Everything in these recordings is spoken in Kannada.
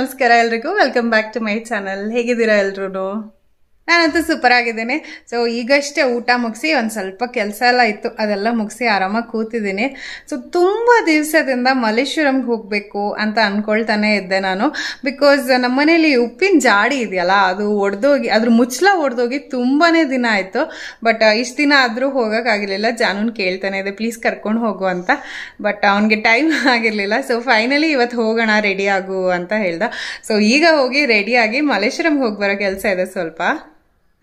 ನಮಸ್ಕಾರ ಎಲ್ರಿಗೂ welcome back to my channel ಹೇಗಿದ್ದೀರಾ ಎಲ್ರು ನಾನಂತೂ ಸೂಪರ್ ಆಗಿದ್ದೀನಿ ಸೊ ಈಗಷ್ಟೇ ಊಟ ಮುಗಿಸಿ ಒಂದು ಸ್ವಲ್ಪ ಕೆಲಸ ಎಲ್ಲ ಇತ್ತು ಅದೆಲ್ಲ ಮುಗಿಸಿ ಆರಾಮಾಗಿ ಕೂತಿದ್ದೀನಿ ಸೊ ತುಂಬ ದಿವಸದಿಂದ ಮಲೇಶ್ವರಂಗೆ ಹೋಗಬೇಕು ಅಂತ ಅಂದ್ಕೊಳ್ತಾನೆ ಇದ್ದೆ ನಾನು ಬಿಕಾಸ್ ನಮ್ಮನೇಲಿ ಉಪ್ಪಿನ ಜಾಡಿ ಇದೆಯಲ್ಲ ಅದು ಒಡೆದೋಗಿ ಅದ್ರ ಮುಚ್ಚಲ ಒಡೆದೋಗಿ ತುಂಬಾ ದಿನ ಆಯಿತು ಬಟ್ ಇಷ್ಟು ದಿನ ಆದರೂ ಹೋಗೋಕ್ಕಾಗಿರಲಿಲ್ಲ ಜಾನೂನ್ ಕೇಳ್ತಾನೆ ಇದೆ ಪ್ಲೀಸ್ ಕರ್ಕೊಂಡು ಹೋಗು ಅಂತ ಬಟ್ ಅವನಿಗೆ ಟೈಮ್ ಆಗಿರಲಿಲ್ಲ ಸೊ ಫೈನಲಿ ಇವತ್ತು ಹೋಗೋಣ ರೆಡಿ ಆಗು ಅಂತ ಹೇಳ್ದ ಸೊ ಈಗ ಹೋಗಿ ರೆಡಿಯಾಗಿ ಮಲೇಶ್ವರಂಗೆ ಹೋಗಿ ಬರೋ ಕೆಲಸ ಇದೆ ಸ್ವಲ್ಪ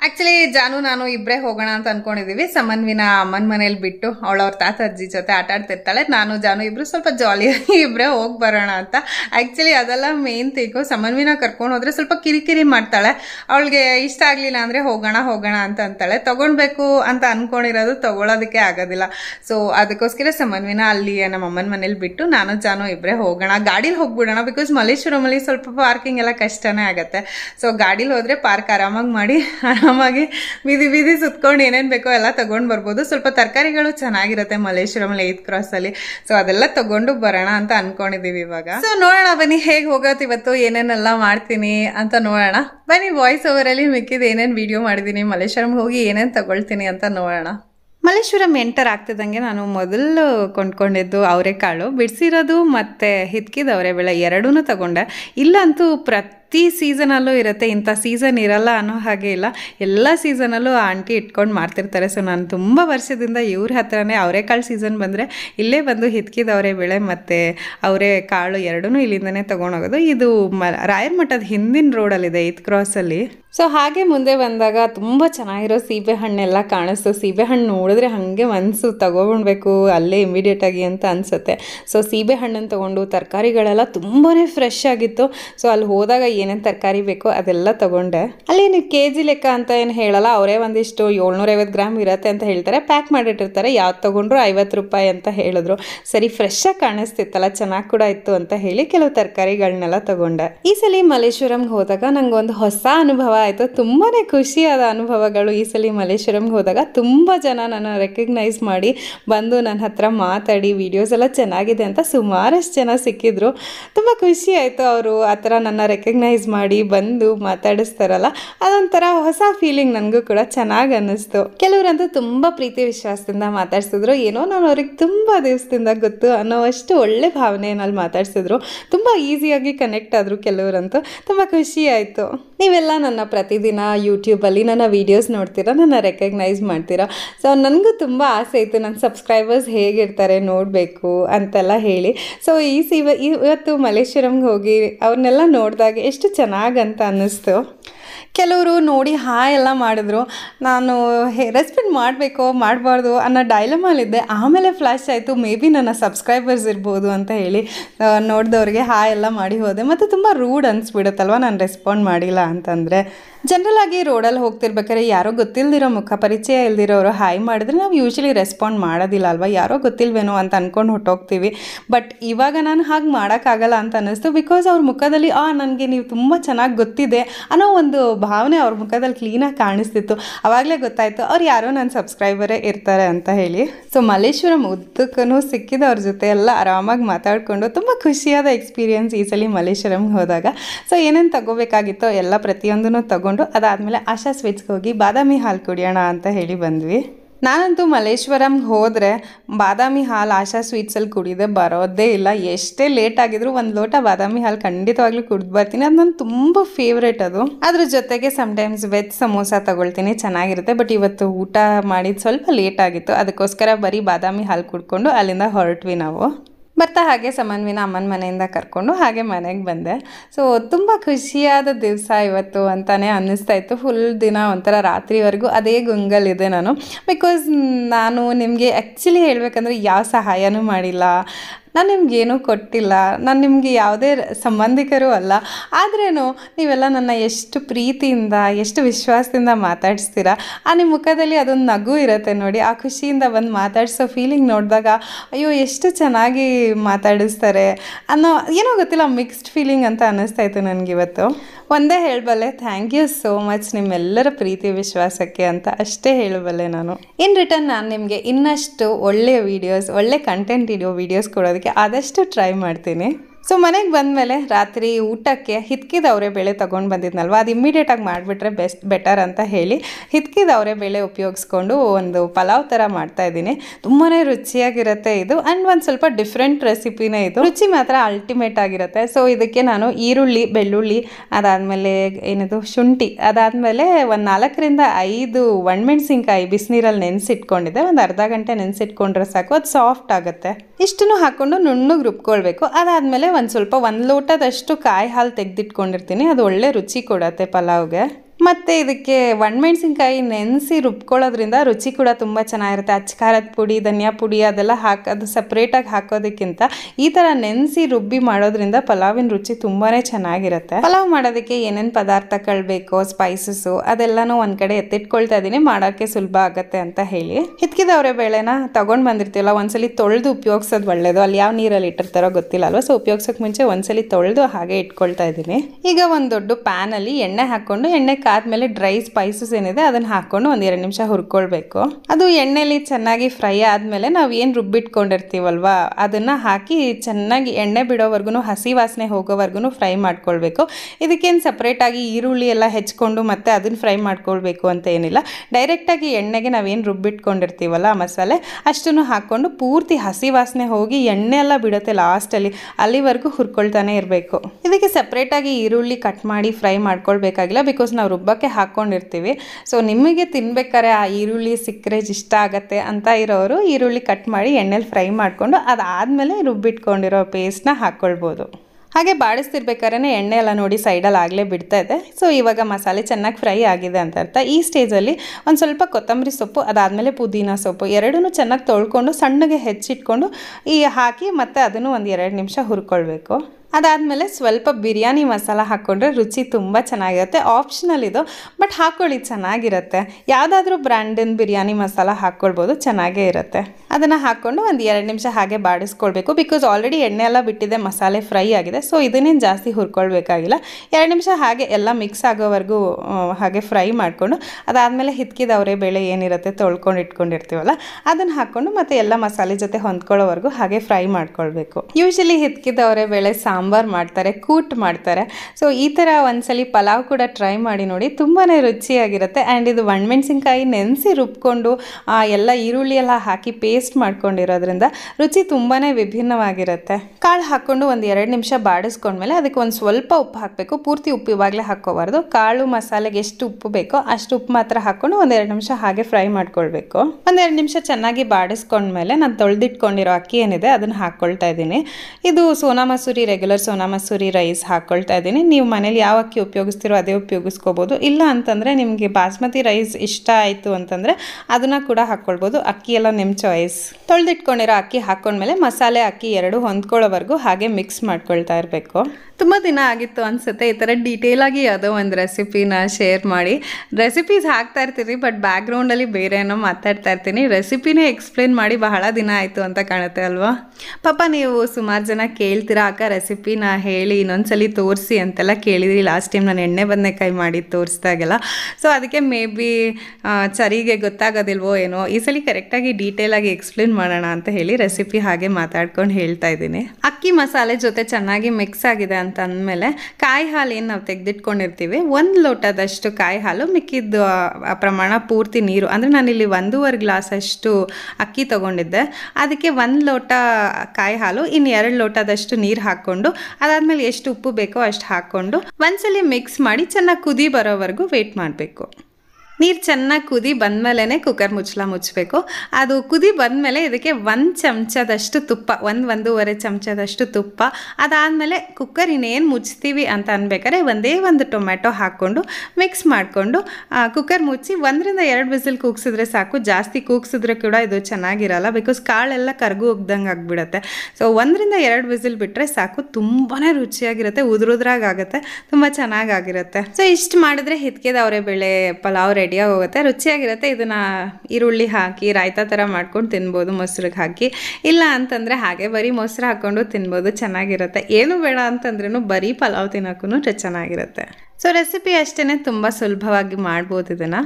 ಆಕ್ಚುಲಿ ಜಾನು ನಾನು ಇಬ್ಬರೇ ಹೋಗೋಣ ಅಂತ ಅನ್ಕೊಂಡಿದೀವಿ ಸಮನ್ವಿನ ಅಮ್ಮನ ಮನೇಲಿ ಬಿಟ್ಟು ಅವಳವ್ರ ತಾತ ಅಜ್ಜಿ ಜೊತೆ ಆಟ ಆಡ್ತಿರ್ತಾಳೆ ನಾನು ಜಾನು ಇಬ್ರು ಸ್ವಲ್ಪ ಜಾಲಿಯಾಗಿ ಇಬ್ಬರೇ ಹೋಗಿ ಬರೋಣ ಅಂತ ಆಕ್ಚುಲಿ ಅದೆಲ್ಲ ಮೇನ್ ತಿಂಗು ಸಮನ್ವಿನ ಕರ್ಕೊಂಡು ಹೋದ್ರೆ ಸ್ವಲ್ಪ ಕಿರಿಕಿರಿ ಮಾಡ್ತಾಳೆ ಅವಳಿಗೆ ಇಷ್ಟ ಆಗಲಿಲ್ಲ ಅಂದರೆ ಹೋಗೋಣ ಹೋಗೋಣ ಅಂತ ಅಂತಾಳೆ ತೊಗೊಳ್ಬೇಕು ಅಂತ ಅನ್ಕೊಂಡಿರೋದು ತೊಗೊಳೋದಕ್ಕೆ ಆಗೋದಿಲ್ಲ ಸೊ ಅದಕ್ಕೋಸ್ಕರ ಸಮನ್ವಿನ ಅಲ್ಲಿ ನಮ್ಮ ಅಮ್ಮನ ಮನೇಲಿ ಬಿಟ್ಟು ನಾನು ಜಾನು ಇಬ್ಬರೇ ಹೋಗೋಣ ಗಾಡೀಲಿ ಹೋಗ್ಬಿಡೋಣ ಬಿಕಾಸ್ ಮಲ್ಲೇಶ್ವರಮಲ್ಲಿ ಸ್ವಲ್ಪ ಪಾರ್ಕಿಂಗ್ ಎಲ್ಲ ಕಷ್ಟನೇ ಆಗುತ್ತೆ ಸೊ ಗಾಡೀಲಿ ಹೋದರೆ ಪಾರ್ಕ್ ಆರಾಮಾಗಿ ಮಾಡಿ ಆರಾಮಾಗಿ ವಿಧಿ ಬೀದಿ ಸುತ್ಕೊಂಡು ಏನೇನು ಬೇಕೋ ಎಲ್ಲ ತೊಗೊಂಡು ಬರ್ಬೋದು ಸ್ವಲ್ಪ ತರಕಾರಿಗಳು ಚೆನ್ನಾಗಿರುತ್ತೆ ಅಲ್ಲಿ ಏತ್ ಕ್ರಾಸಲ್ಲಿ ಸೊ ಅದೆಲ್ಲ ತೊಗೊಂಡು ಬರೋಣ ಅಂತ ಅನ್ಕೊಂಡಿದ್ದೀವಿ ಇವಾಗ ಸೊ ನೋಡೋಣ ಬನ್ನಿ ಹೇಗೆ ಹೋಗೋತ್ ಇವತ್ತು ಏನೇನೆಲ್ಲ ಮಾಡ್ತೀನಿ ಅಂತ ನೋಡೋಣ ಬನ್ನಿ ವಾಯ್ಸ್ ಓವರಲ್ಲಿ ಮಿಕ್ಕಿದ ಏನೇನು ವಿಡಿಯೋ ಮಾಡಿದ್ದೀನಿ ಮಲ್ಲೇಶ್ವರಂ ಹೋಗಿ ಏನೇನು ತಗೊಳ್ತೀನಿ ಅಂತ ನೋಡೋಣ ಮಲ್ಲೇಶ್ವರಂ ಎಂಟರ್ ಆಗ್ತಿದ್ದಂಗೆ ನಾನು ಮೊದಲು ಕೊಂಡ್ಕೊಂಡಿದ್ದು ಅವರೆಕಾಳು ಬಿಡಿಸಿರೋದು ಮತ್ತು ಹಿತ್ಕಿದ ಅವರೆ ಬೆಳೆ ಎರಡೂ ತಗೊಂಡೆ ಇಲ್ಲಂತೂ ಪ್ರತಿ ಪ್ರತಿ ಸೀಸನಲ್ಲೂ ಇರುತ್ತೆ ಇಂಥ ಸೀಸನ್ ಇರಲ್ಲ ಅನ್ನೋ ಹಾಗೆ ಇಲ್ಲ ಎಲ್ಲ ಸೀಸನಲ್ಲೂ ಆ ಆಂಟಿ ಇಟ್ಕೊಂಡು ಮಾಡ್ತಿರ್ತಾರೆ ಸೊ ನಾನು ತುಂಬ ವರ್ಷದಿಂದ ಇವ್ರ ಹತ್ರನೇ ಕಾಳು ಸೀಸನ್ ಬಂದರೆ ಇಲ್ಲೇ ಬಂದು ಹಿತ್ಕಿದವರೇ ಬೆಳೆ ಮತ್ತು ಅವರೇ ಕಾಳು ಎರಡೂ ಇಲ್ಲಿಂದನೇ ತೊಗೊಂಡೋಗೋದು ಇದು ಮ ರಾಯರ್ ಮಠದ ಹಿಂದಿನ ರೋಡಲ್ಲಿದೆ ಇತ್ ಕ್ರಾಸಲ್ಲಿ ಸೊ ಹಾಗೆ ಮುಂದೆ ಬಂದಾಗ ತುಂಬ ಚೆನ್ನಾಗಿರೋ ಸೀಬೆ ಹಣ್ಣೆಲ್ಲ ಕಾಣಿಸ್ತು ಸೀಬೆ ಹಣ್ಣು ನೋಡಿದ್ರೆ ಹಾಗೆ ಮನಸ್ಸು ತಗೊಳ್ಬೇಕು ಅಲ್ಲೇ ಇಮಿಡಿಯೇಟಾಗಿ ಅಂತ ಅನಿಸುತ್ತೆ ಸೊ ಸೀಬೆ ಹಣ್ಣನ್ನು ತೊಗೊಂಡು ತರಕಾರಿಗಳೆಲ್ಲ ತುಂಬಾ ಫ್ರೆಶ್ ಆಗಿತ್ತು ಸೊ ಅಲ್ಲಿ ಹೋದಾಗ ಏನೇನು ತರಕಾರಿ ಬೇಕೋ ಅದೆಲ್ಲ ತೊಗೊಂಡೆ ಅಲ್ಲೇನು ಕೆ ಜಿ ಲೆಕ್ಕ ಅಂತ ಏನು ಹೇಳಲ್ಲ ಅವರೇ ಒಂದಿಷ್ಟು ಏಳ್ನೂರ ಐವತ್ತು ಗ್ರಾಮ್ ಇರತ್ತೆ ಅಂತ ಹೇಳ್ತಾರೆ ಪ್ಯಾಕ್ ಮಾಡಿಟ್ಟಿರ್ತಾರೆ ಯಾವ್ದು ತೊಗೊಂಡ್ರು ಐವತ್ತು ರೂಪಾಯಿ ಅಂತ ಹೇಳಿದ್ರು ಸರಿ ಫ್ರೆಶ್ ಆಗಿ ಕಾಣಿಸ್ತಿತ್ತಲ್ಲ ಚೆನ್ನಾಗಿ ಕೂಡ ಇತ್ತು ಅಂತ ಹೇಳಿ ಕೆಲವು ತರಕಾರಿಗಳನ್ನೆಲ್ಲ ತಗೊಂಡೆ ಈ ಸಲ ಮಲೇಶ್ವರಂಗೆ ಹೋದಾಗ ನಂಗೊಂದು ಹೊಸ ಅನುಭವ ಆಯಿತು ತುಂಬಾ ಖುಷಿಯಾದ ಅನುಭವಗಳು ಈ ಸಲ ಮಲೇಶ್ವರಂಗೆ ಹೋದಾಗ ತುಂಬಾ ಜನ ನನ್ನ ರೆಕಗ್ನೈಸ್ ಮಾಡಿ ಬಂದು ನನ್ನ ಹತ್ರ ಮಾತಾಡಿ ವಿಡಿಯೋಸ್ ಎಲ್ಲ ಚೆನ್ನಾಗಿದೆ ಅಂತ ಸುಮಾರಷ್ಟು ಜನ ಸಿಕ್ಕಿದ್ರು ತುಂಬ ಖುಷಿ ಆಯಿತು ಅವರು ಆ ಥರ ನನ್ನ ರೆಕಗ್ನೈಸ್ ಆರ್ಗನೈಸ್ ಮಾಡಿ ಬಂದು ಮಾತಾಡಿಸ್ತಾರಲ್ಲ ಅದೊಂಥರ ಹೊಸ ಫೀಲಿಂಗ್ ನನಗೂ ಕೂಡ ಚೆನ್ನಾಗಿ ಅನ್ನಿಸ್ತು ಕೆಲವರಂತೂ ತುಂಬ ಪ್ರೀತಿ ವಿಶ್ವಾಸದಿಂದ ಮಾತಾಡ್ಸಿದ್ರು ಏನೋ ನಾನು ಅವ್ರಿಗೆ ತುಂಬ ದಿವಸದಿಂದ ಗೊತ್ತು ಅನ್ನೋ ಅಷ್ಟು ಒಳ್ಳೆ ಭಾವನೆಯಲ್ಲಿ ಮಾತಾಡ್ಸಿದ್ರು ತುಂಬ ಈಸಿಯಾಗಿ ಕನೆಕ್ಟ್ ಆದರು ಕೆಲವರಂತೂ ತುಂಬ ಖುಷಿ ಆಯಿತು ನೀವೆಲ್ಲ ನನ್ನ ಪ್ರತಿದಿನ ಯೂಟ್ಯೂಬಲ್ಲಿ ನನ್ನ ವೀಡಿಯೋಸ್ ನೋಡ್ತೀರ ನನ್ನ ರೆಕಗ್ನೈಸ್ ಮಾಡ್ತೀರಾ ಸೊ ನನಗೂ ತುಂಬ ಆಸೆ ಇತ್ತು ನನ್ನ ಸಬ್ಸ್ಕ್ರೈಬರ್ಸ್ ಹೇಗಿರ್ತಾರೆ ನೋಡಬೇಕು ಅಂತೆಲ್ಲ ಹೇಳಿ ಸೊ ಈ ಸಿ ಇವತ್ತು ಮಲೇಶ್ವರಂಗೆ ಹೋಗಿ ಅವ್ರನ್ನೆಲ್ಲ ನೋಡಿದಾಗ ಎಷ್ಟು ಎಷ್ಟು ಚೆನ್ನಾಗಂತ ಅನ್ನಿಸ್ತು ಕೆಲವರು ನೋಡಿ ಹಾಯ್ ಎಲ್ಲ ಮಾಡಿದ್ರು ನಾನು ರೆಸ್ಪೆಂಡ್ ಮಾಡಬೇಕು ಮಾಡಬಾರ್ದು ಅನ್ನೋ ಡೈಲಮಲ್ಲಿದ್ದೆ ಆಮೇಲೆ ಫ್ಲ್ಯಾಶ್ ಆಯಿತು ಮೇ ಬಿ ನನ್ನ ಸಬ್ಸ್ಕ್ರೈಬರ್ಸ್ ಇರ್ಬೋದು ಅಂತ ಹೇಳಿ ನೋಡಿದವ್ರಿಗೆ ಹಾಯ್ ಎಲ್ಲ ಮಾಡಿ ಹೋದೆ ಮತ್ತು ತುಂಬ ರೂಡ್ ಅನಿಸ್ಬಿಡತ್ತಲ್ವ ನಾನು ರೆಸ್ಪಾಂಡ್ ಮಾಡಿಲ್ಲ ಅಂತಂದರೆ ಜನರಲ್ ಆಗಿ ರೋಡಲ್ಲಿ ಹೋಗ್ತಿರ್ಬೇಕಾದ್ರೆ ಯಾರೋ ಗೊತ್ತಿಲ್ಲದಿರೋ ಮುಖ ಪರಿಚಯ ಇಲ್ದಿರೋರು ಹಾಯ್ ಮಾಡಿದ್ರೆ ನಾವು ಯೂಶ್ವಲಿ ರೆಸ್ಪಾಂಡ್ ಮಾಡೋದಿಲ್ಲ ಅಲ್ವಾ ಯಾರೋ ಗೊತ್ತಿಲ್ವೇನೋ ಅಂತ ಅಂದ್ಕೊಂಡು ಹೊಟ್ಟೋಗ್ತೀವಿ ಬಟ್ ಇವಾಗ ನಾನು ಹಾಗೆ ಮಾಡೋಕ್ಕಾಗಲ್ಲ ಅಂತ ಅನ್ನಿಸ್ತು ಬಿಕಾಸ್ ಅವ್ರ ಮುಖದಲ್ಲಿ ಆ ನನಗೆ ನೀವು ತುಂಬ ಚೆನ್ನಾಗಿ ಗೊತ್ತಿದೆ ಅನ್ನೋ ಒಂದು ಭಾವನೆ ಅವ್ರ ಮುಖದಲ್ಲಿ ಕ್ಲೀನಾಗಿ ಕಾಣಿಸ್ತಿತ್ತು ಆವಾಗಲೇ ಗೊತ್ತಾಯಿತು ಅವ್ರು ಯಾರೋ ನನ್ನ ಸಬ್ಸ್ಕ್ರೈಬರೇ ಇರ್ತಾರೆ ಅಂತ ಹೇಳಿ ಸೊ ಮಲ್ಲೇಶ್ವರಂ ಉದ್ದಕ್ಕೂ ಸಿಕ್ಕಿದ ಅವ್ರ ಜೊತೆ ಎಲ್ಲ ಆರಾಮಾಗಿ ಮಾತಾಡಿಕೊಂಡು ತುಂಬ ಖುಷಿಯಾದ ಎಕ್ಸ್ಪೀರಿಯೆನ್ಸ್ ಈ ಸಲ ಮಲ್ಲೇಶ್ವರಂಗೆ ಹೋದಾಗ ಸೊ ಏನೇನು ತಗೋಬೇಕಾಗಿತ್ತೋ ಎಲ್ಲ ಪ್ರತಿಯೊಂದನ್ನು ತಗೋ ಮಾಡಿಕೊಂಡು ಅದಾದಮೇಲೆ ಆಶಾ ಸ್ವೀಟ್ಸ್ಗೆ ಹೋಗಿ ಬಾದಾಮಿ ಹಾಲು ಕುಡಿಯೋಣ ಅಂತ ಹೇಳಿ ಬಂದ್ವಿ ನಾನಂತೂ ಮಲೇಶ್ವರಂಗೆ ಹೋದರೆ ಬಾದಾಮಿ ಹಾಲು ಆಶಾ ಸ್ವೀಟ್ಸಲ್ಲಿ ಕುಡಿದೆ ಬರೋದೇ ಇಲ್ಲ ಎಷ್ಟೇ ಲೇಟ್ ಆಗಿದ್ರು ಒಂದು ಲೋಟ ಬಾದಾಮಿ ಹಾಲು ಖಂಡಿತವಾಗ್ಲೂ ಕುಡಿದು ಬರ್ತೀನಿ ಅದು ನನ್ನ ತುಂಬ ಫೇವ್ರೇಟ್ ಅದು ಅದ್ರ ಜೊತೆಗೆ ಸಮಟೈಮ್ಸ್ ವೆಜ್ ಸಮೋಸ ತಗೊಳ್ತೀನಿ ಚೆನ್ನಾಗಿರುತ್ತೆ ಬಟ್ ಇವತ್ತು ಊಟ ಮಾಡಿದ ಸ್ವಲ್ಪ ಲೇಟ್ ಆಗಿತ್ತು ಅದಕ್ಕೋಸ್ಕರ ಬರೀ ಬಾದಾಮಿ ಹಾಲು ಕುಡ್ಕೊಂಡು ಅಲ್ಲಿಂದ ಹೊರಟ್ವಿ ನಾವು ಬರ್ತಾ ಹಾಗೆ ಸಮನ್ವಿನ ಅಮ್ಮನ ಮನೆಯಿಂದ ಕರ್ಕೊಂಡು ಹಾಗೆ ಮನೆಗೆ ಬಂದೆ ಸೊ ತುಂಬ ಖುಷಿಯಾದ ದಿವಸ ಇವತ್ತು ಅಂತಲೇ ಅನ್ನಿಸ್ತಾ ಇತ್ತು ಫುಲ್ ದಿನ ಒಂಥರ ರಾತ್ರಿವರೆಗೂ ಅದೇ ಗುಂಗಲ್ಲಿದೆ ನಾನು ಬಿಕಾಸ್ ನಾನು ನಿಮಗೆ ಆ್ಯಕ್ಚುಲಿ ಹೇಳಬೇಕಂದ್ರೆ ಯಾವ ಸಹಾಯನೂ ಮಾಡಿಲ್ಲ ನಾನು ನಿಮ್ಗೇನೂ ಕೊಟ್ಟಿಲ್ಲ ನಾನು ನಿಮಗೆ ಯಾವುದೇ ಸಂಬಂಧಿಕರೂ ಅಲ್ಲ ಆದ್ರೇನು ನೀವೆಲ್ಲ ನನ್ನ ಎಷ್ಟು ಪ್ರೀತಿಯಿಂದ ಎಷ್ಟು ವಿಶ್ವಾಸದಿಂದ ಮಾತಾಡಿಸ್ತೀರ ಆ ನಿಮ್ಮ ಮುಖದಲ್ಲಿ ಅದೊಂದು ನಗು ಇರುತ್ತೆ ನೋಡಿ ಆ ಖುಷಿಯಿಂದ ಬಂದು ಮಾತಾಡಿಸೋ ಫೀಲಿಂಗ್ ನೋಡಿದಾಗ ಅಯ್ಯೋ ಎಷ್ಟು ಚೆನ್ನಾಗಿ ಮಾತಾಡಿಸ್ತಾರೆ ಅನ್ನೋ ಏನೋ ಗೊತ್ತಿಲ್ಲ ಮಿಕ್ಸ್ಡ್ ಫೀಲಿಂಗ್ ಅಂತ ಅನ್ನಿಸ್ತಾಯಿತ್ತು ನನಗಿವತ್ತು ಒಂದೇ ಹೇಳಬಲ್ಲೆ ಥ್ಯಾಂಕ್ ಯು ಸೋ ಮಚ್ ನಿಮ್ಮೆಲ್ಲರ ಪ್ರೀತಿ ವಿಶ್ವಾಸಕ್ಕೆ ಅಂತ ಅಷ್ಟೇ ಹೇಳಬಲ್ಲೆ ನಾನು ಇನ್ ರಿಟರ್ನ್ ನಾನು ನಿಮಗೆ ಇನ್ನಷ್ಟು ಒಳ್ಳೆಯ ವೀಡಿಯೋಸ್ ಒಳ್ಳೆ ಕಂಟೆಂಟ್ ಇರೋ ವೀಡಿಯೋಸ್ ಕೊಡೋದಕ್ಕೆ ಆದಷ್ಟು ಟ್ರೈ ಮಾಡ್ತೀನಿ ಸೊ ಮನೆಗೆ ಬಂದಮೇಲೆ ರಾತ್ರಿ ಊಟಕ್ಕೆ ಹಿತ್ಕಿದವರೆ ಬೇಳೆ ತೊಗೊಂಡು ಬಂದಿದ್ನಲ್ವ ಅದು ಇಮ್ಮಿಡಿಯೇಟಾಗಿ ಮಾಡಿಬಿಟ್ರೆ ಬೆಸ್ಟ್ ಬೆಟರ್ ಅಂತ ಹೇಳಿ ಅವರೇ ಬೇಳೆ ಉಪಯೋಗಿಸ್ಕೊಂಡು ಒಂದು ಪಲಾವ್ ಥರ ಮಾಡ್ತಾ ಇದ್ದೀನಿ ತುಂಬಾ ರುಚಿಯಾಗಿರುತ್ತೆ ಇದು ಆ್ಯಂಡ್ ಒಂದು ಸ್ವಲ್ಪ ಡಿಫ್ರೆಂಟ್ ರೆಸಿಪಿನೇ ಇದು ರುಚಿ ಮಾತ್ರ ಅಲ್ಟಿಮೇಟ್ ಆಗಿರುತ್ತೆ ಸೊ ಇದಕ್ಕೆ ನಾನು ಈರುಳ್ಳಿ ಬೆಳ್ಳುಳ್ಳಿ ಅದಾದಮೇಲೆ ಏನಿದು ಶುಂಠಿ ಅದಾದಮೇಲೆ ಒಂದು ನಾಲ್ಕರಿಂದ ಐದು ಒಣಮೆಣ್ಸಿನ್ಕಾಯಿ ಬಿಸಿನೀರಲ್ಲಿ ನೆನೆಸಿಟ್ಕೊಂಡಿದ್ದೆ ಒಂದು ಅರ್ಧ ಗಂಟೆ ನೆನೆಸಿಟ್ಕೊಂಡ್ರೆ ಸಾಕು ಅದು ಸಾಫ್ಟ್ ಆಗುತ್ತೆ ಇಷ್ಟನ್ನು ಹಾಕ್ಕೊಂಡು ನುಣ್ಣಗೆ ರುಬ್ಕೊಳ್ಬೇಕು ಅದಾದಮೇಲೆ ಒಂದು ಸ್ವಲ್ಪ ಒಂದು ಲೋಟದಷ್ಟು ಕಾಯಿ ಹಾಲು ತೆಗೆದಿಟ್ಕೊಂಡಿರ್ತೀನಿ ಅದು ಒಳ್ಳೆ ರುಚಿ ಕೊಡತ್ತೆ ಪಲಾವ್ಗೆ ಮತ್ತು ಇದಕ್ಕೆ ಒಣಮೆಣ್ಸಿನ್ಕಾಯಿ ನೆನೆಸಿ ರುಬ್ಕೊಳ್ಳೋದ್ರಿಂದ ರುಚಿ ಕೂಡ ತುಂಬ ಚೆನ್ನಾಗಿರುತ್ತೆ ಅಚ್ಚ ಖಾರದ ಪುಡಿ ಧನಿಯಾ ಪುಡಿ ಅದೆಲ್ಲ ಹಾಕೋದು ಸಪ್ರೇಟಾಗಿ ಹಾಕೋದಕ್ಕಿಂತ ಈ ಥರ ನೆನೆಸಿ ರುಬ್ಬಿ ಮಾಡೋದ್ರಿಂದ ಪಲಾವಿನ ರುಚಿ ತುಂಬಾ ಚೆನ್ನಾಗಿರುತ್ತೆ ಪಲಾವ್ ಮಾಡೋದಕ್ಕೆ ಏನೇನು ಪದಾರ್ಥಗಳು ಬೇಕೋ ಸ್ಪೈಸಸ್ಸು ಅದೆಲ್ಲನೂ ಒಂದು ಕಡೆ ಎತ್ತಿಟ್ಕೊಳ್ತಾ ಇದ್ದೀನಿ ಮಾಡೋಕ್ಕೆ ಸುಲಭ ಆಗುತ್ತೆ ಅಂತ ಹೇಳಿ ಹಿತ್ಕಿದವ್ರೆ ಬೇಳೆನ ತೊಗೊಂಡು ಬಂದಿರ್ತೀವಲ್ಲ ಒಂದ್ಸಲಿ ತೊಳೆದು ಉಪಯೋಗಿಸೋದು ಒಳ್ಳೇದು ಅಲ್ಲಿ ಯಾವ ನೀರಲ್ಲಿ ಇಟ್ಟಿರ್ತಾರೋ ಗೊತ್ತಿಲ್ಲ ಅಲ್ವಾ ಸೊ ಉಪಯೋಗಿಸೋಕೆ ಮುಂಚೆ ಒಂದ್ಸಲಿ ತೊಳೆದು ಹಾಗೆ ಇಟ್ಕೊಳ್ತಾ ಇದ್ದೀನಿ ಈಗ ಒಂದು ದೊಡ್ಡ ಪ್ಯಾನಲ್ಲಿ ಎಣ್ಣೆ ಹಾಕ್ಕೊಂಡು ಎಣ್ಣೆ ಆದಮೇಲೆ ಡ್ರೈ ಸ್ಪೈಸಸ್ ಏನಿದೆ ಅದನ್ನು ಹಾಕ್ಕೊಂಡು ಒಂದು ಎರಡು ನಿಮಿಷ ಹುರ್ಕೊಳ್ಬೇಕು ಅದು ಎಣ್ಣೆಲಿ ಚೆನ್ನಾಗಿ ಫ್ರೈ ಆದಮೇಲೆ ನಾವು ಏನು ರುಬ್ಬಿಟ್ಕೊಂಡಿರ್ತೀವಲ್ವಾ ಅದನ್ನು ಹಾಕಿ ಚೆನ್ನಾಗಿ ಎಣ್ಣೆ ಬಿಡೋವರೆಗೂ ಹಸಿ ವಾಸನೆ ಹೋಗೋವರೆಗೂ ಫ್ರೈ ಮಾಡ್ಕೊಳ್ಬೇಕು ಇದಕ್ಕೇನು ಸಪ್ರೇಟಾಗಿ ಈರುಳ್ಳಿ ಎಲ್ಲ ಹೆಚ್ಕೊಂಡು ಮತ್ತೆ ಅದನ್ನು ಫ್ರೈ ಮಾಡ್ಕೊಳ್ಬೇಕು ಅಂತ ಏನಿಲ್ಲ ಡೈರೆಕ್ಟಾಗಿ ಎಣ್ಣೆಗೆ ನಾವೇನು ರುಬ್ಬಿಟ್ಕೊಂಡಿರ್ತೀವಲ್ಲ ಮಸಾಲೆ ಅಷ್ಟನ್ನು ಹಾಕ್ಕೊಂಡು ಪೂರ್ತಿ ಹಸಿ ವಾಸನೆ ಹೋಗಿ ಎಣ್ಣೆ ಎಲ್ಲ ಬಿಡುತ್ತೆ ಲಾಸ್ಟಲ್ಲಿ ಅಲ್ಲಿವರೆಗೂ ಹುರ್ಕೊಳ್ತಾನೆ ಇರಬೇಕು ಇದಕ್ಕೆ ಸಪ್ರೇಟಾಗಿ ಈರುಳ್ಳಿ ಕಟ್ ಮಾಡಿ ಫ್ರೈ ಮಾಡ್ಕೊಳ್ಬೇಕಾಗಿಲ್ಲ ಬಿಕಾಸ್ ನಾವು ರುಬ್ಬಕ್ಕೆ ಹಾಕ್ಕೊಂಡಿರ್ತೀವಿ ಸೊ ನಿಮಗೆ ತಿನ್ಬೇಕಾದ್ರೆ ಆ ಈರುಳ್ಳಿ ಸಿಕ್ಕರೆ ಇಷ್ಟ ಆಗುತ್ತೆ ಅಂತ ಇರೋರು ಈರುಳ್ಳಿ ಕಟ್ ಮಾಡಿ ಎಣ್ಣೆಲಿ ಫ್ರೈ ಮಾಡಿಕೊಂಡು ಅದಾದಮೇಲೆ ರುಬ್ಬಿಟ್ಕೊಂಡಿರೋ ಪೇಸ್ಟ್ನ ಹಾಕ್ಕೊಳ್ಬೋದು ಹಾಗೆ ಬಾಡಿಸ್ತಿರ್ಬೇಕಾದ್ರೆ ಎಣ್ಣೆ ಎಲ್ಲ ನೋಡಿ ಸೈಡಲ್ಲಿ ಆಗಲೇ ಬಿಡ್ತಾ ಇದೆ ಸೊ ಇವಾಗ ಮಸಾಲೆ ಚೆನ್ನಾಗಿ ಫ್ರೈ ಆಗಿದೆ ಅಂತ ಅರ್ಥ ಈ ಸ್ಟೇಜಲ್ಲಿ ಒಂದು ಸ್ವಲ್ಪ ಕೊತ್ತಂಬರಿ ಸೊಪ್ಪು ಅದಾದಮೇಲೆ ಪುದೀನ ಸೊಪ್ಪು ಎರಡೂ ಚೆನ್ನಾಗಿ ತೊಳ್ಕೊಂಡು ಸಣ್ಣಗೆ ಹೆಚ್ಚಿಟ್ಕೊಂಡು ಈ ಹಾಕಿ ಮತ್ತು ಅದನ್ನು ಒಂದು ಎರಡು ನಿಮಿಷ ಹುರ್ಕೊಳ್ಬೇಕು ಅದಾದಮೇಲೆ ಸ್ವಲ್ಪ ಬಿರಿಯಾನಿ ಮಸಾಲ ಹಾಕ್ಕೊಂಡ್ರೆ ರುಚಿ ತುಂಬ ಚೆನ್ನಾಗಿರುತ್ತೆ ಆಪ್ಷನಲ್ ಇದು ಬಟ್ ಹಾಕ್ಕೊಳ್ಳಿ ಚೆನ್ನಾಗಿರುತ್ತೆ ಯಾವುದಾದ್ರೂ ಬ್ರ್ಯಾಂಡಿನ ಬಿರಿಯಾನಿ ಮಸಾಲ ಹಾಕ್ಕೊಳ್ಬೋದು ಚೆನ್ನಾಗೇ ಇರುತ್ತೆ ಅದನ್ನು ಹಾಕ್ಕೊಂಡು ಒಂದು ಎರಡು ನಿಮಿಷ ಹಾಗೆ ಬಾಡಿಸ್ಕೊಳ್ಬೇಕು ಬಿಕಾಸ್ ಆಲ್ರೆಡಿ ಎಣ್ಣೆ ಎಲ್ಲ ಬಿಟ್ಟಿದೆ ಮಸಾಲೆ ಫ್ರೈ ಆಗಿದೆ ಸೊ ಇದನ್ನೇನು ಜಾಸ್ತಿ ಹುರ್ಕೊಳ್ಬೇಕಾಗಿಲ್ಲ ಎರಡು ನಿಮಿಷ ಹಾಗೆ ಎಲ್ಲ ಮಿಕ್ಸ್ ಆಗೋವರೆಗೂ ಹಾಗೆ ಫ್ರೈ ಮಾಡಿಕೊಂಡು ಅದಾದಮೇಲೆ ಹಿತ್ಕಿದ ಬೆಳೆ ಬೇಳೆ ಏನಿರುತ್ತೆ ತೊಳ್ಕೊಂಡು ಇಟ್ಕೊಂಡಿರ್ತೀವಲ್ಲ ಅದನ್ನು ಹಾಕ್ಕೊಂಡು ಮತ್ತು ಎಲ್ಲ ಮಸಾಲೆ ಜೊತೆ ಹೊಂದ್ಕೊಳ್ಳೋವರೆಗೂ ಹಾಗೆ ಫ್ರೈ ಮಾಡ್ಕೊಳ್ಬೇಕು ಯೂಶಲಿ ಹಿತ್ಕಿದ ಬೆಳೆ ಬೇಳೆ ಸಾಂಬಾರು ಮಾಡ್ತಾರೆ ಕೂಟ್ ಮಾಡ್ತಾರೆ ಸೊ ಈ ಥರ ಒಂದ್ಸಲಿ ಪಲಾವ್ ಕೂಡ ಟ್ರೈ ಮಾಡಿ ನೋಡಿ ತುಂಬಾ ರುಚಿಯಾಗಿರುತ್ತೆ ಆ್ಯಂಡ್ ಇದು ಮೆಣಸಿನ್ಕಾಯಿ ನೆನೆಸಿ ರುಬ್ಕೊಂಡು ಆ ಎಲ್ಲ ಈರುಳ್ಳಿ ಎಲ್ಲ ಹಾಕಿ ಪೇಸ್ಟ್ ಮಾಡ್ಕೊಂಡಿರೋದ್ರಿಂದ ರುಚಿ ತುಂಬಾ ವಿಭಿನ್ನವಾಗಿರುತ್ತೆ ಕಾಳು ಹಾಕ್ಕೊಂಡು ಒಂದು ಎರಡು ನಿಮಿಷ ಬಾಡಿಸ್ಕೊಂಡ್ಮೇಲೆ ಅದಕ್ಕೆ ಒಂದು ಸ್ವಲ್ಪ ಉಪ್ಪು ಹಾಕಬೇಕು ಪೂರ್ತಿ ಉಪ್ಪು ಇವಾಗಲೇ ಹಾಕ್ಕೋಬಾರ್ದು ಕಾಳು ಮಸಾಲೆಗೆ ಎಷ್ಟು ಉಪ್ಪು ಬೇಕೋ ಅಷ್ಟು ಉಪ್ಪು ಮಾತ್ರ ಹಾಕ್ಕೊಂಡು ಒಂದೆರಡು ನಿಮಿಷ ಹಾಗೆ ಫ್ರೈ ಮಾಡ್ಕೊಳ್ಬೇಕು ಒಂದೆರಡು ನಿಮಿಷ ಚೆನ್ನಾಗಿ ಬಾಡಿಸ್ಕೊಂಡ್ಮೇಲೆ ನಾನು ತೊಳೆದಿಟ್ಕೊಂಡಿರೋ ಅಕ್ಕಿ ಏನಿದೆ ಅದನ್ನು ಹಾಕ್ಕೊಳ್ತಾ ಇದ್ದೀನಿ ಇದು Sona Masoori regular regular Sona Masoori rice ಹಾಕ್ಕೊಳ್ತಾ ಇದ್ದೀನಿ ನೀವು ಮನೇಲಿ ಯಾವ ಅಕ್ಕಿ ಉಪಯೋಗಿಸ್ತಿರೋ ಅದೇ ಉಪಯೋಗಿಸ್ಕೋಬೋದು ಇಲ್ಲ ಅಂತಂದರೆ ನಿಮಗೆ ಬಾಸ್ಮತಿ ರೈಸ್ ಇಷ್ಟ ಆಯಿತು ಅಂತಂದರೆ ಅದನ್ನು ಕೂಡ ಹಾಕ್ಕೊಳ್ಬೋದು ಅಕ್ಕಿ ಎಲ್ಲ ನಿಮ್ಮ ಚಾಯ್ಸ್ ತೊಳೆದಿಟ್ಕೊಂಡಿರೋ ಅಕ್ಕಿ ಹಾಕ್ಕೊಂಡ್ಮೇಲೆ ಮಸಾಲೆ ಅಕ್ಕಿ ಎರಡು ಹೊಂದ್ಕೊಳ್ಳೋವರೆಗೂ ಹಾಗೆ ಮಿಕ್ಸ್ ಮಾಡ್ಕೊಳ್ತಾ ಇರಬೇಕು ತುಂಬ ದಿನ ಆಗಿತ್ತು ಅನಿಸುತ್ತೆ ಈ ಥರ ಆಗಿ ಯಾವುದೋ ಒಂದು ರೆಸಿಪಿನ ಶೇರ್ ಮಾಡಿ ರೆಸಿಪೀಸ್ ಹಾಕ್ತಾ ಇರ್ತೀರಿ ಬಟ್ ಬ್ಯಾಕ್ಗ್ರೌಂಡಲ್ಲಿ ಬೇರೆ ಏನೋ ಮಾತಾಡ್ತಾ ಇರ್ತೀನಿ ರೆಸಿಪಿನೇ ಎಕ್ಸ್ಪ್ಲೇನ್ ಮಾಡಿ ಬಹಳ ದಿನ ಆಯಿತು ಅಂತ ಕಾಣುತ್ತೆ ಅಲ್ವಾ ಪಾಪ ನೀವು ಸುಮಾರು ಜನ ಕೇಳ್ತೀರಾ ಅಕ್ಕ ರೆಸಿಪಿ ರೆಸಿಪಿನ ಹೇಳಿ ಇನ್ನೊಂದ್ಸಲ ತೋರಿಸಿ ಅಂತೆಲ್ಲ ಕೇಳಿದ್ರಿ ಲಾಸ್ಟ್ ಟೈಮ್ ನಾನು ಎಣ್ಣೆ ಬದನೆಕಾಯಿ ಮಾಡಿ ತೋರಿಸ್ದಾಗೆಲ್ಲ ಸೊ ಅದಕ್ಕೆ ಮೇ ಬಿ ಸರಿಗೆ ಗೊತ್ತಾಗೋದಿಲ್ವೋ ಏನೋ ಈ ಸಲ ಕರೆಕ್ಟಾಗಿ ಡೀಟೇಲಾಗಿ ಎಕ್ಸ್ಪ್ಲೇನ್ ಮಾಡೋಣ ಅಂತ ಹೇಳಿ ರೆಸಿಪಿ ಹಾಗೆ ಮಾತಾಡ್ಕೊಂಡು ಹೇಳ್ತಾ ಇದ್ದೀನಿ ಅಕ್ಕಿ ಮಸಾಲೆ ಜೊತೆ ಚೆನ್ನಾಗಿ ಮಿಕ್ಸ್ ಆಗಿದೆ ಅಂತ ಅಂದಮೇಲೆ ಕಾಯಿ ಹಾಲು ಏನು ನಾವು ತೆಗೆದಿಟ್ಕೊಂಡಿರ್ತೀವಿ ಒಂದು ಲೋಟದಷ್ಟು ಕಾಯಿ ಹಾಲು ಮಿಕ್ಕಿದ್ದು ಪ್ರಮಾಣ ಪೂರ್ತಿ ನೀರು ಅಂದರೆ ನಾನಿಲ್ಲಿ ಒಂದೂವರೆ ಗ್ಲಾಸ್ ಅಷ್ಟು ಅಕ್ಕಿ ತೊಗೊಂಡಿದ್ದೆ ಅದಕ್ಕೆ ಒಂದು ಲೋಟ ಕಾಯಿ ಹಾಲು ಇನ್ನು ಎರಡು ಲೋಟದಷ್ಟು ನೀರು ಹಾಕ್ಕೊಂಡು ಹಾಕ್ಕೊಂಡು ಅದಾದಮೇಲೆ ಎಷ್ಟು ಉಪ್ಪು ಬೇಕೋ ಅಷ್ಟು ಹಾಕ್ಕೊಂಡು ಒಂದ್ಸಲಿ ಮಿಕ್ಸ್ ಮಾಡಿ ಚೆನ್ನಾಗಿ ಕುದಿ ಬರೋವರೆಗೂ ವೇಟ್ ಮಾಡಬೇಕು ನೀರು ಚೆನ್ನಾಗಿ ಕುದಿ ಬಂದಮೇಲೆ ಕುಕ್ಕರ್ ಮುಚ್ಚಲ ಮುಚ್ಚಬೇಕು ಅದು ಕುದಿ ಬಂದಮೇಲೆ ಇದಕ್ಕೆ ಒಂದು ಚಮಚದಷ್ಟು ತುಪ್ಪ ಒಂದು ಒಂದೂವರೆ ಚಮಚದಷ್ಟು ತುಪ್ಪ ಅದಾದಮೇಲೆ ಕುಕ್ಕರ್ ಇನ್ನೇನು ಮುಚ್ತೀವಿ ಅಂತ ಅನ್ಬೇಕಾದ್ರೆ ಒಂದೇ ಒಂದು ಟೊಮ್ಯಾಟೊ ಹಾಕ್ಕೊಂಡು ಮಿಕ್ಸ್ ಮಾಡಿಕೊಂಡು ಕುಕ್ಕರ್ ಮುಚ್ಚಿ ಒಂದರಿಂದ ಎರಡು ಬಿಸಿಲು ಕೂಗ್ಸಿದ್ರೆ ಸಾಕು ಜಾಸ್ತಿ ಕೂಗ್ಸಿದ್ರೆ ಕೂಡ ಇದು ಚೆನ್ನಾಗಿರಲ್ಲ ಬಿಕಾಸ್ ಕಾಳೆಲ್ಲ ಕರ್ಗು ಹೋಗ್ದಂಗೆ ಆಗಿಬಿಡುತ್ತೆ ಸೊ ಒಂದರಿಂದ ಎರಡು ಬಿಸಿಲು ಬಿಟ್ಟರೆ ಸಾಕು ತುಂಬಾ ರುಚಿಯಾಗಿರುತ್ತೆ ಉದುರುದ್ರಾಗುತ್ತೆ ತುಂಬ ಚೆನ್ನಾಗಾಗಿರುತ್ತೆ ಸೊ ಇಷ್ಟು ಮಾಡಿದ್ರೆ ಹಿತ್ಕೆದವರೆ ಬೆಳೆ ಪಲಾವ್ ರೆಡಿ ರೆಡಿಯಾಗಿ ಹೋಗುತ್ತೆ ರುಚಿಯಾಗಿರುತ್ತೆ ಇದನ್ನು ಈರುಳ್ಳಿ ಹಾಕಿ ರಾಯ್ತಾ ಥರ ಮಾಡ್ಕೊಂಡು ತಿನ್ಬೋದು ಮೊಸ್ರಿಗೆ ಹಾಕಿ ಇಲ್ಲ ಅಂತಂದರೆ ಹಾಗೆ ಬರೀ ಮೊಸರು ಹಾಕ್ಕೊಂಡು ತಿನ್ಬೋದು ಚೆನ್ನಾಗಿರುತ್ತೆ ಏನು ಬೇಡ ಅಂತಂದ್ರೂ ಬರೀ ಪಲಾವ್ ತಿನ್ನೋಕ್ಕೂ ಚೆನ್ನಾಗಿರುತ್ತೆ ಸೊ ರೆಸಿಪಿ ಅಷ್ಟೇ ತುಂಬ ಸುಲಭವಾಗಿ ಮಾಡ್ಬೋದು ಇದನ್ನು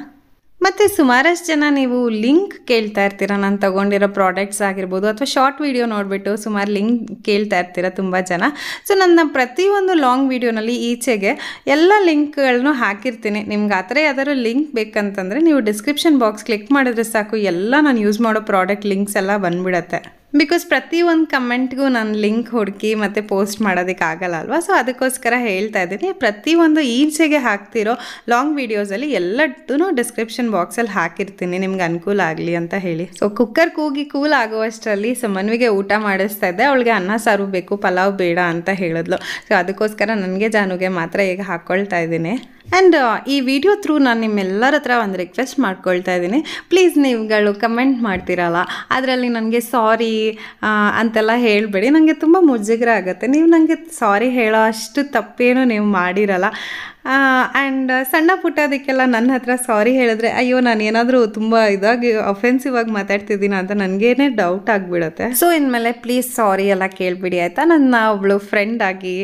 ಮತ್ತು ಸುಮಾರಷ್ಟು ಜನ ನೀವು ಲಿಂಕ್ ಕೇಳ್ತಾ ಇರ್ತೀರ ನಾನು ತೊಗೊಂಡಿರೋ ಪ್ರಾಡಕ್ಟ್ಸ್ ಆಗಿರ್ಬೋದು ಅಥವಾ ಶಾರ್ಟ್ ವೀಡಿಯೋ ನೋಡಿಬಿಟ್ಟು ಸುಮಾರು ಲಿಂಕ್ ಕೇಳ್ತಾ ಇರ್ತೀರ ತುಂಬ ಜನ ಸೊ ನನ್ನ ಪ್ರತಿಯೊಂದು ಲಾಂಗ್ ವೀಡಿಯೋನಲ್ಲಿ ಈಚೆಗೆ ಎಲ್ಲ ಲಿಂಕ್ಗಳನ್ನು ಹಾಕಿರ್ತೀನಿ ನಿಮ್ಗೆ ಆ ಥರ ಯಾವ್ದಾದ್ರು ಲಿಂಕ್ ಬೇಕಂತಂದರೆ ನೀವು ಡಿಸ್ಕ್ರಿಪ್ಷನ್ ಬಾಕ್ಸ್ ಕ್ಲಿಕ್ ಮಾಡಿದ್ರೆ ಸಾಕು ಎಲ್ಲ ನಾನು ಯೂಸ್ ಮಾಡೋ ಪ್ರಾಡಕ್ಟ್ ಲಿಂಕ್ಸ್ ಎಲ್ಲ ಬಂದುಬಿಡತ್ತೆ ಬಿಕಾಸ್ ಪ್ರತಿ ಒಂದು ಕಮೆಂಟ್ಗೂ ನಾನು ಲಿಂಕ್ ಹುಡುಕಿ ಮತ್ತು ಪೋಸ್ಟ್ ಮಾಡೋದಕ್ಕೆ ಆಗಲ್ಲ ಅಲ್ವಾ ಸೊ ಅದಕ್ಕೋಸ್ಕರ ಹೇಳ್ತಾ ಇದ್ದೀನಿ ಪ್ರತಿಯೊಂದು ಈಚೆಗೆ ಹಾಕ್ತಿರೋ ಲಾಂಗ್ ವೀಡಿಯೋಸಲ್ಲಿ ಎಲ್ಲದೂ ಡಿಸ್ಕ್ರಿಪ್ಷನ್ ಬಾಕ್ಸಲ್ಲಿ ಹಾಕಿರ್ತೀನಿ ನಿಮ್ಗೆ ಅನುಕೂಲ ಆಗಲಿ ಅಂತ ಹೇಳಿ ಸೊ ಕುಕ್ಕರ್ ಕೂಗಿ ಕೂಲ್ ಆಗುವಷ್ಟರಲ್ಲಿ ಸೊ ಮನವಿಗೆ ಊಟ ಮಾಡಿಸ್ತಾ ಇದ್ದೆ ಅವಳಿಗೆ ಅನ್ನ ಸಾರು ಬೇಕು ಪಲಾವ್ ಬೇಡ ಅಂತ ಹೇಳಿದ್ಲು ಸೊ ಅದಕ್ಕೋಸ್ಕರ ನನಗೆ ಜಾನುಗೆ ಮಾತ್ರ ಈಗ ಹಾಕ್ಕೊಳ್ತಾ ಇದ್ದೀನಿ ಆ್ಯಂಡ್ uh, ಈ ವಿಡಿಯೋ ಥ್ರೂ ನಾನು ನಿಮ್ಮೆಲ್ಲರ ಹತ್ರ ಒಂದು ರಿಕ್ವೆಸ್ಟ್ ಮಾಡ್ಕೊಳ್ತಾ ಇದ್ದೀನಿ ಪ್ಲೀಸ್ ನೀವುಗಳು ಕಮೆಂಟ್ ಮಾಡ್ತೀರಲ್ಲ ಅದರಲ್ಲಿ ನನಗೆ ಸಾರಿ ಅಂತೆಲ್ಲ ಹೇಳಬೇಡಿ ನನಗೆ ತುಂಬ ಮುಜುಗರ ಆಗುತ್ತೆ ನೀವು ನನಗೆ ಸಾರಿ ಹೇಳೋ ಅಷ್ಟು ತಪ್ಪೇನು ನೀವು ಮಾಡಿರಲ್ಲ ಆ್ಯಂಡ್ ಸಣ್ಣ ಪುಟ್ಟದಕ್ಕೆಲ್ಲ ನನ್ನ ಹತ್ರ ಸಾರಿ ಹೇಳಿದ್ರೆ ಅಯ್ಯೋ ನಾನು ಏನಾದರೂ ತುಂಬ ಇದಾಗಿ ಅಫೆನ್ಸಿವ್ ಆಗಿ ಮಾತಾಡ್ತಿದ್ದೀನಿ ಅಂತ ನನಗೇನೆ ಡೌಟ್ ಆಗಿಬಿಡುತ್ತೆ ಸೊ ಇನ್ಮೇಲೆ ಪ್ಲೀಸ್ ಸಾರಿ ಎಲ್ಲ ಕೇಳಿಬಿಡಿ ಆಯಿತಾ ನನ್ನ ಒಬ್ಳು ಫ್ರೆಂಡ್ ಆಗಿ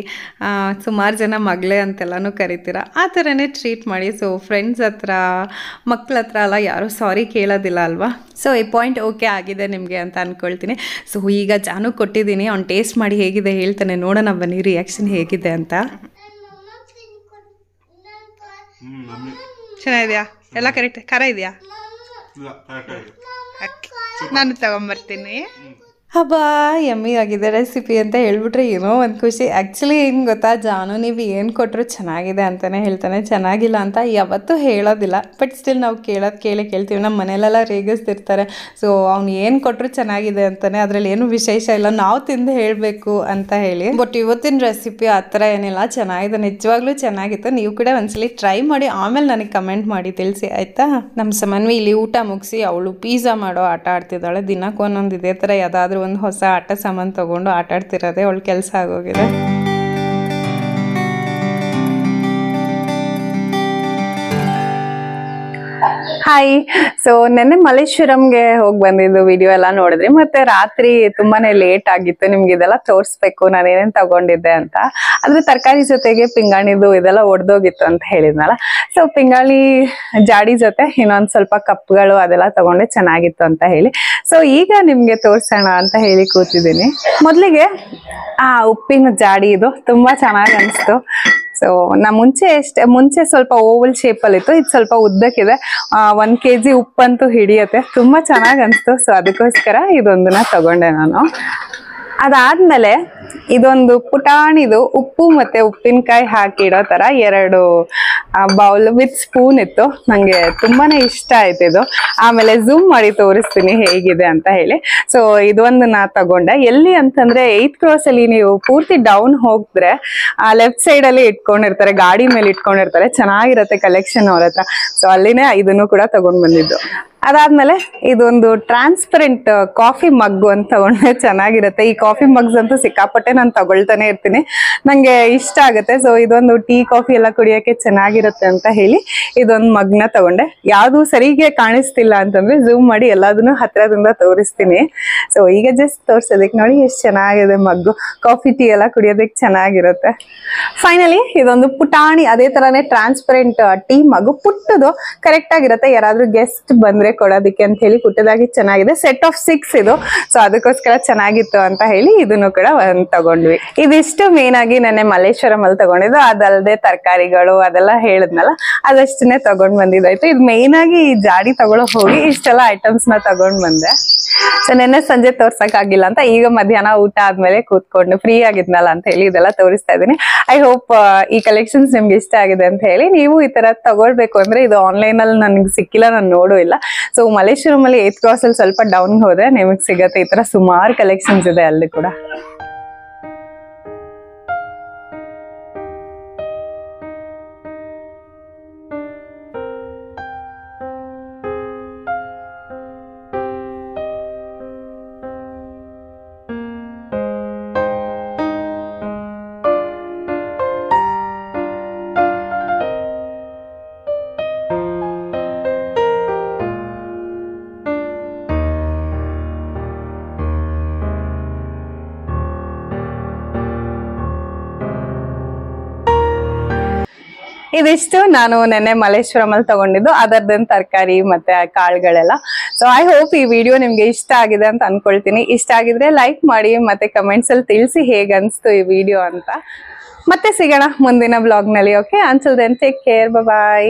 ಸುಮಾರು ಜನ ಮಗಳೇ ಅಂತೆಲ್ಲನೂ ಕರಿತೀರ ಆ ಥರನೇ ಟ್ರೀಟ್ ಮಾಡಿ ಸೊ ಫ್ರೆಂಡ್ಸ್ ಹತ್ರ ಮಕ್ಳ ಹತ್ರ ಎಲ್ಲ ಯಾರೂ ಸಾರಿ ಕೇಳೋದಿಲ್ಲ ಅಲ್ವಾ ಸೊ ಈ ಪಾಯಿಂಟ್ ಓಕೆ ಆಗಿದೆ ನಿಮಗೆ ಅಂತ ಅಂದ್ಕೊಳ್ತೀನಿ ಸೊ ಈಗ ಜಾನು ಕೊಟ್ಟಿದ್ದೀನಿ ಅವ್ನು ಟೇಸ್ಟ್ ಮಾಡಿ ಹೇಗಿದೆ ಹೇಳ್ತಾನೆ ನೋಡೋಣ ಬನ್ನಿ ರಿಯಾಕ್ಷನ್ ಹೇಗಿದೆ ಅಂತ ಚೆನ್ನಾಗಿದೆಯಾ ಎಲ್ಲ ಕರೆಕ್ಟ್ ಖಾರ ಇದೆಯಾ ನಾನು ತಗೊಂಬರ್ತೀನಿ ಹಬ್ಬ ಎಮ್ಮಿ ಆಗಿದೆ ರೆಸಿಪಿ ಅಂತ ಹೇಳ್ಬಿಟ್ರೆ ಏನೋ ಒಂದು ಖುಷಿ ಆ್ಯಕ್ಚುಲಿ ಏನು ಗೊತ್ತಾ ಜಾನು ನೀವು ಏನು ಕೊಟ್ಟರು ಚೆನ್ನಾಗಿದೆ ಅಂತಲೇ ಹೇಳ್ತಾನೆ ಚೆನ್ನಾಗಿಲ್ಲ ಅಂತ ಯಾವತ್ತೂ ಹೇಳೋದಿಲ್ಲ ಬಟ್ ಸ್ಟಿಲ್ ನಾವು ಕೇಳೋದು ಕೇಳಿ ಕೇಳ್ತೀವಿ ನಮ್ಮ ಮನೇಲೆಲ್ಲ ರೇಗಿಸ್ತಿರ್ತಾರೆ ಸೊ ಅವ್ನು ಏನು ಕೊಟ್ಟರು ಚೆನ್ನಾಗಿದೆ ಅಂತಲೇ ಅದರಲ್ಲಿ ಏನು ವಿಶೇಷ ಇಲ್ಲ ನಾವು ತಿಂದು ಹೇಳಬೇಕು ಅಂತ ಹೇಳಿ ಬಟ್ ಇವತ್ತಿನ ರೆಸಿಪಿ ಆ ಥರ ಏನಿಲ್ಲ ಚೆನ್ನಾಗಿದೆ ನಿಜವಾಗ್ಲೂ ಚೆನ್ನಾಗಿತ್ತು ನೀವು ಕೂಡ ಒಂದ್ಸಲಿ ಟ್ರೈ ಮಾಡಿ ಆಮೇಲೆ ನನಗೆ ಕಮೆಂಟ್ ಮಾಡಿ ತಿಳಿಸಿ ಆಯಿತಾ ನಮ್ಮ ಸಮನ್ವಿ ಇಲ್ಲಿ ಊಟ ಮುಗಿಸಿ ಅವಳು ಪೀಝಾ ಮಾಡೋ ಆಟ ಆಡ್ತಿದ್ದಾಳೆ ದಿನಕ್ಕೆ ಒಂದೊಂದು ಇದೇ ಥರ ಯಾವುದಾದ್ರೂ ಒಂದು ಹೊಸ ಆಟ ಸಾಮಾನು ತೊಗೊಂಡು ಆಟ ಆಡ್ತಿರೋದೆ ಕೆಲಸ ಆಗೋಗಿದೆ ಹಾಯ್ ಸೊ ನೆನ್ನೆ ಮಲ್ಲೇಶ್ವರಂಗೆ ಹೋಗಿ ಬಂದಿದ್ದು ವಿಡಿಯೋ ಎಲ್ಲ ನೋಡಿದ್ರಿ ಮತ್ತೆ ರಾತ್ರಿ ತುಂಬಾನೇ ಲೇಟ್ ಆಗಿತ್ತು ನಿಮ್ಗೆ ಇದೆಲ್ಲ ತೋರಿಸ್ಬೇಕು ನಾನು ಏನೇನು ತಗೊಂಡಿದ್ದೆ ಅಂತ ಆದ್ರೆ ತರಕಾರಿ ಜೊತೆಗೆ ಪಿಂಗಾಣಿದು ಇದೆಲ್ಲ ಒಡ್ದೋಗಿತ್ತು ಅಂತ ಹೇಳಿದ್ನಲ್ಲ ಸೊ ಪಿಂಗಾಣಿ ಜಾಡಿ ಜೊತೆ ಇನ್ನೊಂದ್ ಸ್ವಲ್ಪ ಕಪ್ಗಳು ಅದೆಲ್ಲ ತಗೊಂಡೆ ಚೆನ್ನಾಗಿತ್ತು ಅಂತ ಹೇಳಿ ಸೊ ಈಗ ನಿಮ್ಗೆ ತೋರ್ಸೋಣ ಅಂತ ಹೇಳಿ ಕೂತಿದ್ದೀನಿ ಮೊದಲಿಗೆ ಆ ಉಪ್ಪಿನ ಜಾಡಿ ಇದು ತುಂಬಾ ಚೆನ್ನಾಗಿ ಅನಿಸ್ತು ಸೊ ನಾ ಮುಂಚೆ ಎಷ್ಟೇ ಮುಂಚೆ ಸ್ವಲ್ಪ ಓವಲ್ ಶೇಪ್ ಅಲ್ಲಿ ಇತ್ತು ಇದು ಸ್ವಲ್ಪ ಉದ್ದಕ್ಕಿದೆ ಒಂದ್ ಕೆ ಜಿ ಉಪ್ಪಂತೂ ಹಿಡಿಯತ್ತೆ ತುಂಬಾ ಚೆನ್ನಾಗಿ ಸೊ ಅದಕ್ಕೋಸ್ಕರ ಇದೊಂದನ್ನ ತಗೊಂಡೆ ನಾನು ಅದಾದ್ಮೇಲೆ ಇದೊಂದು ಪುಟಾಣಿದು ಉಪ್ಪು ಮತ್ತೆ ಉಪ್ಪಿನಕಾಯಿ ಹಾಕಿಡೋ ತರ ಎರಡು ಆ ಬೌಲ್ ವಿತ್ ಸ್ಪೂನ್ ಇತ್ತು ನಂಗೆ ತುಂಬಾನೇ ಇಷ್ಟ ಆಯ್ತು ಇದು ಆಮೇಲೆ ಝೂಮ್ ಮಾಡಿ ತೋರಿಸ್ತೀನಿ ಹೇಗಿದೆ ಅಂತ ಹೇಳಿ ಸೊ ಇದೊಂದು ನಾ ತಗೊಂಡೆ ಎಲ್ಲಿ ಅಂತಂದ್ರೆ ಏತ್ ಕ್ರಾಸ್ ಅಲ್ಲಿ ನೀವು ಪೂರ್ತಿ ಡೌನ್ ಹೋಗಿದ್ರೆ ಆ ಲೆಫ್ಟ್ ಸೈಡ್ ಅಲ್ಲಿ ಇಟ್ಕೊಂಡಿರ್ತಾರೆ ಗಾಡಿ ಮೇಲೆ ಇಟ್ಕೊಂಡಿರ್ತಾರೆ ಚೆನ್ನಾಗಿರತ್ತೆ ಕಲೆಕ್ಷನ್ ಅವ್ರ ಹತ್ರ ಸೊ ಅಲ್ಲಿನೇ ಇದನ್ನು ಕೂಡ ತಗೊಂಡ್ ಬಂದಿದ್ದು ಅದಾದ್ಮೇಲೆ ಇದೊಂದು ಟ್ರಾನ್ಸ್ಪರೆಂಟ್ ಕಾಫಿ ಮಗ್ ಅಂತ ತಗೊಂಡ್ರೆ ಚೆನ್ನಾಗಿರುತ್ತೆ ಈ ಕಾಫಿ ಮಗ್ಸ್ ಅಂತೂ ಸಿಕ್ಕಾಪಟ್ಟೆ ನಾನು ತಗೊಳ್ತಾನೆ ಇರ್ತೀನಿ ನಂಗೆ ಇಷ್ಟ ಆಗುತ್ತೆ ಸೊ ಇದೊಂದು ಟೀ ಕಾಫಿ ಎಲ್ಲ ಕುಡಿಯೋಕೆ ಚೆನ್ನಾಗಿರುತ್ತೆ ಅಂತ ಹೇಳಿ ಇದೊಂದು ಮಗ್ನ ತಗೊಂಡೆ ಯಾವುದು ಸರಿಗೆ ಕಾಣಿಸ್ತಿಲ್ಲ ಅಂತಂದ್ರೆ ಝೂಮ್ ಮಾಡಿ ಎಲ್ಲದನ್ನು ಹತ್ರದಿಂದ ತೋರಿಸ್ತೀನಿ ಸೊ ಈಗ ಜಸ್ಟ್ ತೋರಿಸೋದಕ್ಕೆ ನೋಡಿ ಎಷ್ಟು ಚೆನ್ನಾಗಿದೆ ಮಗ್ಗು ಕಾಫಿ ಟೀ ಎಲ್ಲ ಕುಡಿಯೋದಕ್ಕೆ ಚೆನ್ನಾಗಿರುತ್ತೆ ಫೈನಲಿ ಇದೊಂದು ಪುಟಾಣಿ ಅದೇ ತರಾನೇ ಟ್ರಾನ್ಸ್ಪರೆಂಟ್ ಟೀ ಮಗು ಪುಟ್ಟದು ಕರೆಕ್ಟ್ ಆಗಿರುತ್ತೆ ಯಾರಾದ್ರೂ ಗೆಸ್ಟ್ ಬಂದ್ರೆ ಕೊಡೋದಕ್ಕೆ ಅಂತ ಹೇಳಿ ಪುಟ್ಟದಾಗಿ ಚೆನ್ನಾಗಿದೆ ಸೆಟ್ ಆಫ್ ಸಿಕ್ಸ್ ಇದು ಸೊ ಅದಕ್ಕೋಸ್ಕರ ಚೆನ್ನಾಗಿತ್ತು ಅಂತ ಹೇಳಿ ಇದನ್ನು ಕೂಡ ಒಂದ್ ತಗೊಂಡ್ವಿ ಇದಿಷ್ಟು ಮೇನ್ ಆಗಿ ನನ್ನ ಮಲ್ಲೇಶ್ವರಂ ಅಲ್ಲಿ ತಗೊಂಡಿದ್ದು ಅದಲ್ಲದೆ ತರಕಾರಿಗಳು ಅದೆಲ್ಲ ಹೇಳಿದ್ನಲ್ಲ ಅದಷ್ಟನ್ನೇ ತಗೊಂಡ್ ಬಂದಿದ್ದಾಯ್ತು ಇದು ಮೇನ್ ಆಗಿ ಈ ಜಾಡಿ ತಗೊಳಕ್ ಹೋಗಿ ಇಷ್ಟೆಲ್ಲ ಐಟಮ್ಸ್ ನ ತಗೊಂಡ್ ಬಂದೆ ಸೊ ನೆನ್ನೆ ಸಂಜೆ ತೋರ್ಸಕ್ ಆಗಿಲ್ಲ ಅಂತ ಈಗ ಮಧ್ಯಾಹ್ನ ಊಟ ಆದ್ಮೇಲೆ ಕೂತ್ಕೊಂಡು ಫ್ರೀ ಆಗಿದ್ನಲ್ಲ ಅಂತ ಹೇಳಿ ಇದೆಲ್ಲ ತೋರಿಸ್ತಾ ಇದ್ದೀನಿ ಐ ಹೋಪ್ ಈ ಕಲೆಕ್ಷನ್ಸ್ ನಿಮ್ಗೆ ಇಷ್ಟ ಆಗಿದೆ ಅಂತ ಹೇಳಿ ನೀವು ಈ ತರ ತಗೊಳ್ಬೇಕು ಅಂದ್ರೆ ಇದು ಆನ್ಲೈನ್ ಅಲ್ಲಿ ನನಗೆ ಸಿಕ್ಕಿಲ್ಲ ನಾನು ನೋಡೋ ಇಲ್ಲ ಸೊ ಮಲೇಶ್ವರಂ ಅಲ್ಲಿ ಏತ್ ಕ್ರಾಸ್ ಅಲ್ಲಿ ಸ್ವಲ್ಪ ಡೌನ್ ಹೋದ್ರೆ ನಿಮಗೆ ಸಿಗತ್ತೆ ಈ ತರ ಸುಮಾರು ಕಲೆಕ್ಷನ್ಸ್ ಇದೆ ಅಲ್ಲಿ ಕೂಡ ಇದಿಷ್ಟು ನಾನು ನೆನ್ನೆ ಮಲ್ಲೇಶ್ವರಂ ಅಲ್ಲಿ ತಗೊಂಡಿದ್ದು ಅದರ್ದನ್ ತರಕಾರಿ ಮತ್ತೆ ಕಾಳುಗಳೆಲ್ಲ ಸೊ ಐ ಹೋಪ್ ಈ ವಿಡಿಯೋ ನಿಮ್ಗೆ ಇಷ್ಟ ಆಗಿದೆ ಅಂತ ಅನ್ಕೊಳ್ತೀನಿ ಇಷ್ಟ ಆಗಿದ್ರೆ ಲೈಕ್ ಮಾಡಿ ಮತ್ತೆ ಕಮೆಂಟ್ಸ್ ಅಲ್ಲಿ ತಿಳಿಸಿ ಹೇಗೆ ಅನ್ಸ್ತು ಈ ವಿಡಿಯೋ ಅಂತ ಮತ್ತೆ ಸಿಗೋಣ ಮುಂದಿನ ಬ್ಲಾಗ್ ನಲ್ಲಿ ಓಕೆ ಅನ್ಸಲ್ ದೆನ್ ಟೇಕ್ ಕೇರ್ ಬಾಯ್